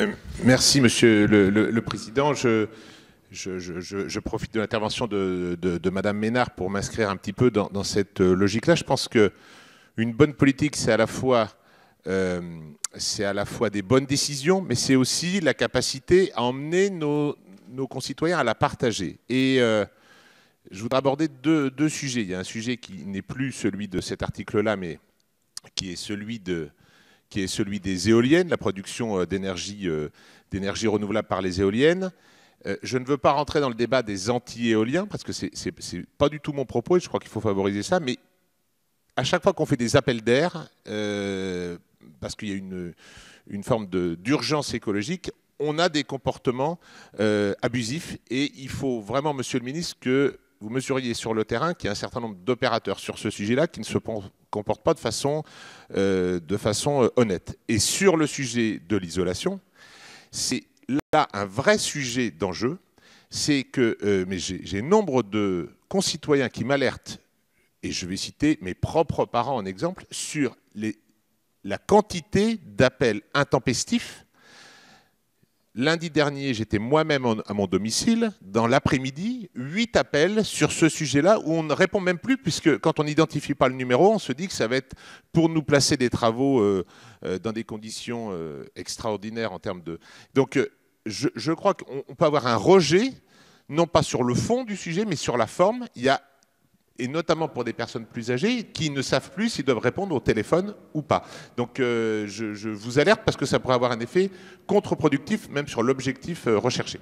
Euh, merci, Monsieur le, Président. Je, profite de l'intervention de, Mme Ménard pour m'inscrire un petit peu dans, cette euh, logique-là. Je pense que une bonne politique, euh, c'est à la fois des bonnes décisions, mais c'est aussi la capacité à emmener nos, concitoyens à la partager. Et je voudrais aborder deux, deux, sujets. Il y a un sujet qui n'est plus celui de cet article-là, mais qui est celui de qui est celui des éoliennes, la production euh, euh, d'énergie renouvelable par les éoliennes. Euh, je ne veux pas rentrer dans le débat des anti-éoliens, parce que ce n'est pas du tout mon propos, et je crois qu'il faut favoriser ça, mais à chaque fois qu'on fait des appels d'air, parce qu'il y a une, forme d'urgence écologique, on a des comportements abusifs, et il faut vraiment, Monsieur le Ministre, que vous mesuriez sur le terrain qu'il y a un certain nombre d'opérateurs sur ce sujet-là qui ne se comportent pas de façon, euh, euh, honnête. Et sur le sujet de l'isolation, c'est là un vrai sujet d'enjeu. C'est que euh, mais j'ai nombre de concitoyens qui m'alertent, et je vais citer mes propres parents en exemple, sur la quantité d'appels intempestifs Lundi dernier, j'étais moi-même à mon domicile. Dans l'après-midi, huit appels sur ce sujet-là où on ne répond même plus, puisque quand on n'identifie pas le numéro, on se dit que ça va être pour nous placer des travaux euh, euh, dans des conditions euh, extraordinaires en termes de. Donc, je, je crois qu'on peut avoir un rejet, non pas sur le fond du sujet, mais sur la forme. Il y a et notamment pour des personnes plus âgées qui ne savent plus s'ils doivent répondre au téléphone ou pas. Donc euh, je, je, vous alerte parce que ça pourrait avoir un effet contre-productif même sur l'objectif euh, recherché.